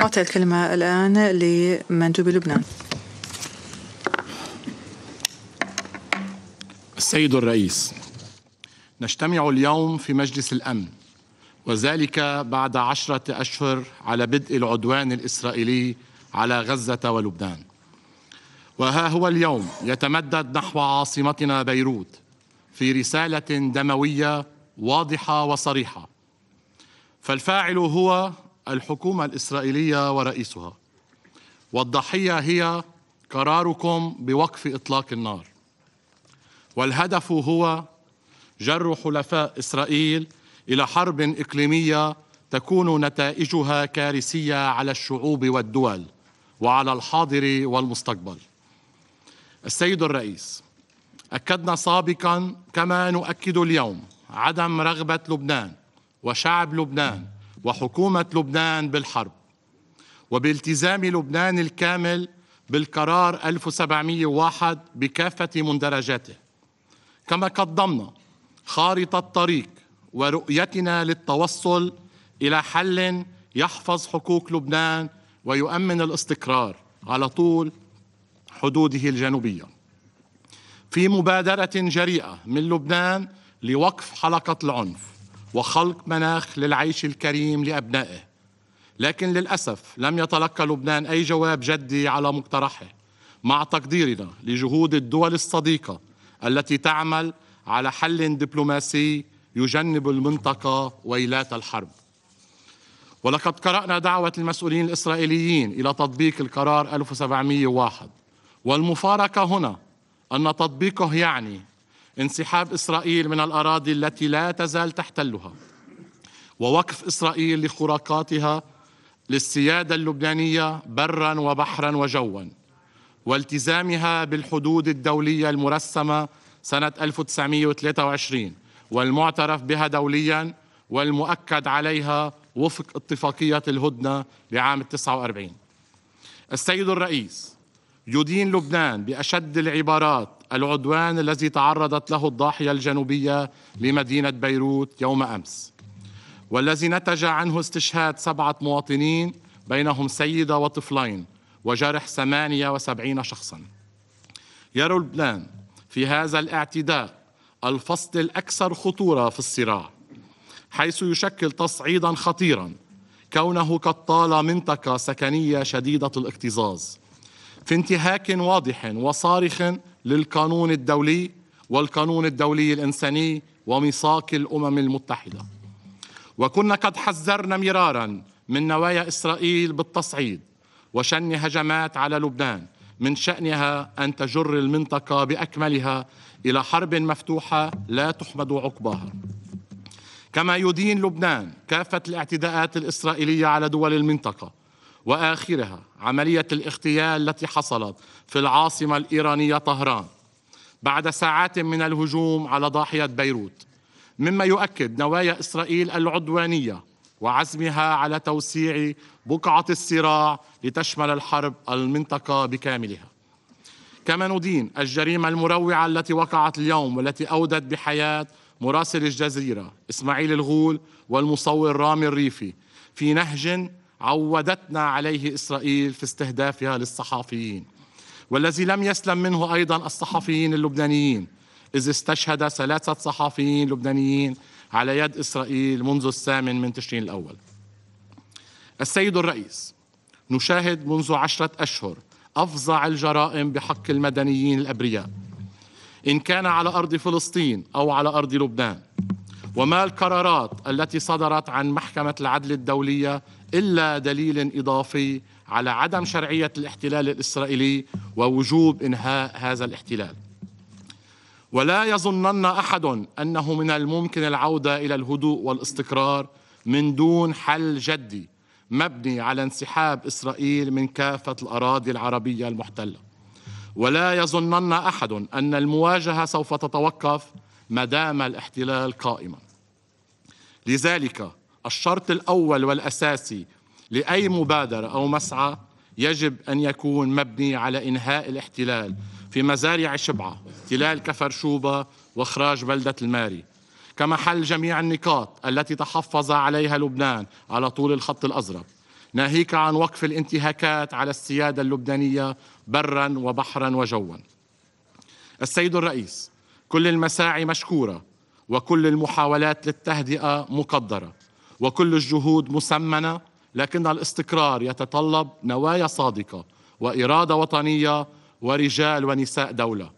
أعطي الكلمة الآن لمندوب لبنان السيد الرئيس نجتمع اليوم في مجلس الأمن وذلك بعد عشرة أشهر على بدء العدوان الإسرائيلي على غزة ولبنان وها هو اليوم يتمدد نحو عاصمتنا بيروت في رسالة دموية واضحة وصريحة فالفاعل هو الحكومة الإسرائيلية ورئيسها والضحية هي قراركم بوقف إطلاق النار والهدف هو جر حلفاء إسرائيل إلى حرب إقليمية تكون نتائجها كارثية على الشعوب والدول وعلى الحاضر والمستقبل السيد الرئيس أكدنا سابقا كما نؤكد اليوم عدم رغبة لبنان وشعب لبنان وحكومة لبنان بالحرب وبالتزام لبنان الكامل بالقرار 1701 بكافة مندرجاته كما قدمنا خارطة طريق ورؤيتنا للتوصل إلى حل يحفظ حقوق لبنان ويؤمن الاستقرار على طول حدوده الجنوبية في مبادرة جريئة من لبنان لوقف حلقة العنف وخلق مناخ للعيش الكريم لأبنائه لكن للأسف لم يتلقى لبنان أي جواب جدي على مقترحه مع تقديرنا لجهود الدول الصديقة التي تعمل على حل دبلوماسي يجنب المنطقة ويلات الحرب ولقد قرأنا دعوة المسؤولين الإسرائيليين إلى تطبيق القرار 1701 والمفارقة هنا أن تطبيقه يعني انسحاب إسرائيل من الأراضي التي لا تزال تحتلها ووقف إسرائيل لخراقاتها للسيادة اللبنانية برا وبحرا وجوا والتزامها بالحدود الدولية المرسمة سنة 1923 والمعترف بها دوليا والمؤكد عليها وفق اتفاقية الهدنة لعام 49 السيد الرئيس يدين لبنان باشد العبارات العدوان الذي تعرضت له الضاحيه الجنوبيه لمدينه بيروت يوم امس والذي نتج عنه استشهاد سبعه مواطنين بينهم سيده وطفلين وجرح ثمانيه وسبعين شخصا يرى لبنان في هذا الاعتداء الفصل الاكثر خطوره في الصراع حيث يشكل تصعيدا خطيرا كونه قد طال منطقه سكنيه شديده الاكتظاظ في انتهاك واضح وصارخ للقانون الدولي والقانون الدولي الانساني وميثاق الامم المتحده. وكنا قد حذرنا مرارا من نوايا اسرائيل بالتصعيد وشن هجمات على لبنان من شانها ان تجر المنطقه باكملها الى حرب مفتوحه لا تحمد عقباها. كما يدين لبنان كافه الاعتداءات الاسرائيليه على دول المنطقه واخرها عمليه الاغتيال التي حصلت في العاصمه الايرانيه طهران بعد ساعات من الهجوم على ضاحيه بيروت مما يؤكد نوايا اسرائيل العدوانيه وعزمها على توسيع بقعه الصراع لتشمل الحرب المنطقه بكاملها كما ندين الجريمه المروعه التي وقعت اليوم والتي اودت بحياه مراسل الجزيره اسماعيل الغول والمصور رامي الريفي في نهج عودتنا عليه اسرائيل في استهدافها للصحافيين والذي لم يسلم منه ايضا الصحفيين اللبنانيين اذ استشهد ثلاثه صحفيين لبنانيين على يد اسرائيل منذ الثامن من تشرين الاول. السيد الرئيس نشاهد منذ عشره اشهر افظع الجرائم بحق المدنيين الابرياء ان كان على ارض فلسطين او على ارض لبنان وما القرارات التي صدرت عن محكمه العدل الدوليه إلا دليل إضافي على عدم شرعية الاحتلال الإسرائيلي ووجوب إنهاء هذا الاحتلال ولا يظنن أحد أنه من الممكن العودة إلى الهدوء والاستقرار من دون حل جدي مبني على انسحاب إسرائيل من كافة الأراضي العربية المحتلة ولا يظنن أحد أن المواجهة سوف تتوقف ما دام الاحتلال قائما لذلك الشرط الاول والاساسي لاي مبادره او مسعى يجب ان يكون مبني على انهاء الاحتلال في مزارع شبعه، احتلال كفر شوبه واخراج بلده الماري. كما حل جميع النقاط التي تحفظ عليها لبنان على طول الخط الازرق. ناهيك عن وقف الانتهاكات على السياده اللبنانيه برا وبحرا وجوا. السيد الرئيس، كل المساعي مشكوره وكل المحاولات للتهدئه مقدره. وكل الجهود مسمنه لكن الاستقرار يتطلب نوايا صادقه واراده وطنيه ورجال ونساء دوله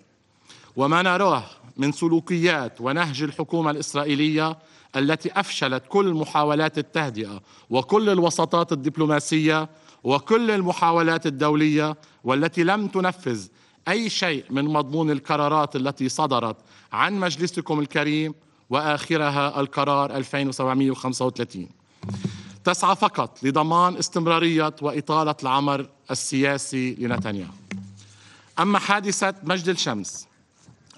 وما نراه من سلوكيات ونهج الحكومه الاسرائيليه التي افشلت كل محاولات التهدئه وكل الوساطات الدبلوماسيه وكل المحاولات الدوليه والتي لم تنفذ اي شيء من مضمون القرارات التي صدرت عن مجلسكم الكريم وآخرها القرار 2735 تسعى فقط لضمان استمرارية وإطالة العمر السياسي لنتنياهو أما حادثة مجد الشمس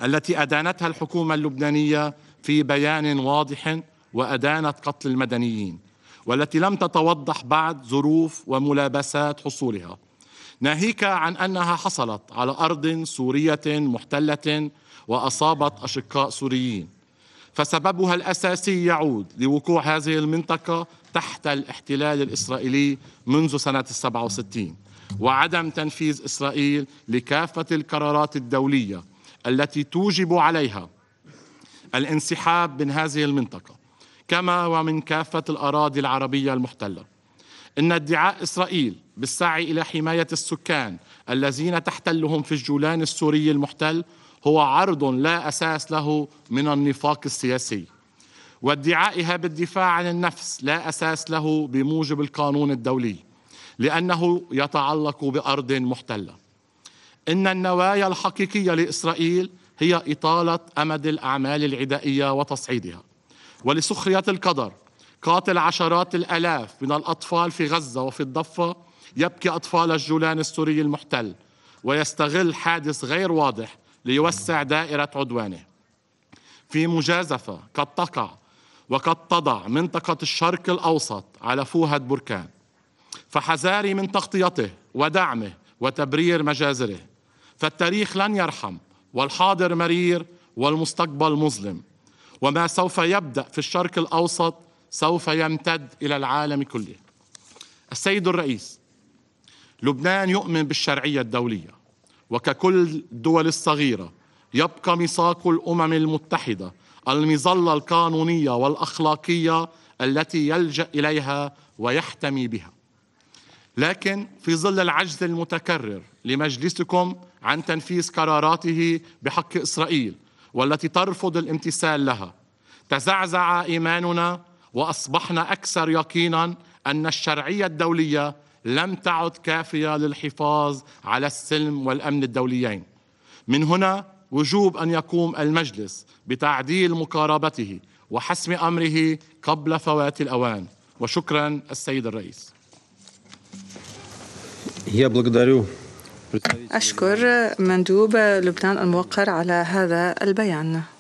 التي أدانتها الحكومة اللبنانية في بيان واضح وأدانت قتل المدنيين والتي لم تتوضح بعد ظروف وملابسات حصولها ناهيك عن أنها حصلت على أرض سورية محتلة وأصابت أشقاء سوريين فسببها الاساسي يعود لوقوع هذه المنطقه تحت الاحتلال الاسرائيلي منذ سنه السبعة 67 وعدم تنفيذ اسرائيل لكافه القرارات الدوليه التي توجب عليها الانسحاب من هذه المنطقه كما ومن كافه الاراضي العربيه المحتله ان ادعاء اسرائيل بالسعي الى حمايه السكان الذين تحتلهم في الجولان السوري المحتل هو عرض لا أساس له من النفاق السياسي وادعائها بالدفاع عن النفس لا أساس له بموجب القانون الدولي لأنه يتعلق بأرض محتلة إن النوايا الحقيقية لإسرائيل هي إطالة أمد الأعمال العدائية وتصعيدها ولسخرية القدر قاتل عشرات الآلاف من الأطفال في غزة وفي الضفة يبكي أطفال الجولان السوري المحتل ويستغل حادث غير واضح ليوسع دائرة عدوانه في مجازفة قد تقع وقد تضع منطقة الشرق الأوسط على فوهة بركان فحذاري من تغطيته ودعمه وتبرير مجازره فالتاريخ لن يرحم والحاضر مرير والمستقبل مظلم وما سوف يبدأ في الشرق الأوسط سوف يمتد إلى العالم كله السيد الرئيس لبنان يؤمن بالشرعية الدولية وككل الدول الصغيرة يبقى ميثاق الأمم المتحدة المظلة القانونية والأخلاقية التي يلجأ إليها ويحتمي بها لكن في ظل العجز المتكرر لمجلسكم عن تنفيذ قراراته بحق إسرائيل والتي ترفض الامتثال لها تزعزع إيماننا وأصبحنا أكثر يقينا أن الشرعية الدولية لم تعد كافية للحفاظ على السلم والأمن الدوليين من هنا وجوب أن يقوم المجلس بتعديل مقاربته وحسم أمره قبل فوات الأوان وشكرا السيد الرئيس أشكر مندوب لبنان الموقر على هذا البيان